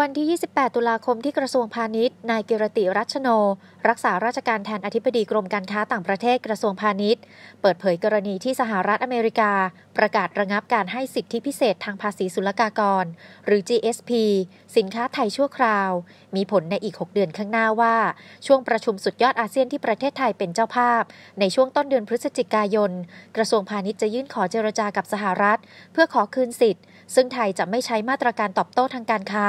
วันที่ 28 ตุลาคมที่กระทรวงพาณิชย์ นายกิรติรัชโนรักษาราชการแทนอธิบดีกรมการค้าต่างประเทศกระทรวงพาณิชย์ เปิดเผยกรณีที่สหรัฐอเมริกาประกาศระงับการให้สิทธิพิเศษทางภาษีศุลกากร หรือ GSP สินค้าไทยชั่วคราว มีผลในอีก 6 เดือนข้างหน้าว่า ช่วงประชุมสุดยอดอาเซียนที่ประเทศไทยเป็นเจ้าภาพ ในช่วงต้นเดือนพฤศจิกายน กระทรวงพาณิชย์จะยื่นขอเจรจากับสหรัฐ เพื่อขอคืนสิทธิ์ซึ่งไทยจะไม่ใช้มาตรการตอบโต้ทางการค้า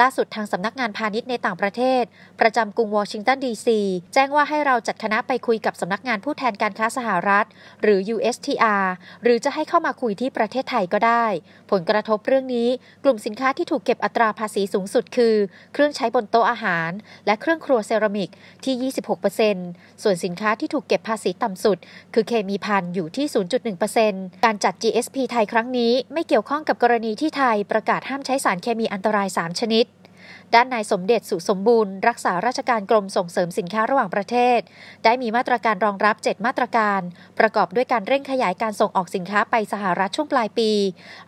ล่าสุดทางสำนักงานพาณิชย์ในต่างประเทศประจำกรุงวอชิงตันดีซีแจ้งว่าให้เราจัดคณะไปคุยกับสำนักงานผู้แทนการค้าสหรัฐหรือ USTR หรือจะให้เข้ามาคุยที่ประเทศไทยก็ได้ ผลกระทบเรื่องนี้ กลุ่มสินค้าที่ถูกเก็บอัตราภาษีสูงสุดคือ เครื่องใช้บนโต๊ะอาหาร และเครื่องครัวเซรามิกที่ 26%ส่วนสินค้าที่ถูกเก็บภาษีต่ำสุดคือเคมีพันอยู่ที่ 0.1%การจัด GSP ไทยครั้งนี้ไม่เกี่ยวข้องกับกรณีที่ไทยประกาศห้ามใช้สารเคมีอันตราย 3 ชนิดด้านนายสมเด็จสุสมบูรณ์ รักษาราชการกรมส่งเสริมสินค้าระหว่างประเทศ ได้มีมาตรการรองรับ 7 มาตรการ ประกอบด้วยการเร่งขยายการส่งออกสินค้าไปสหรัฐช่วงปลายปี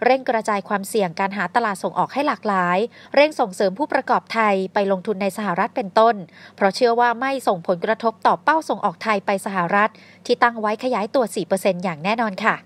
เร่งกระจายความเสี่ยงการหาตลาดส่งออกให้หลากหลาย เร่งส่งเสริมผู้ประกอบไทยไปลงทุนในสหรัฐเป็นต้น เพราะเชื่อว่าไม่ส่งผลกระทบต่อเป้าส่งออกไทยไปสหรัฐที่ตั้งไว้ขยายตัว4%อย่างแน่นอนค่ะ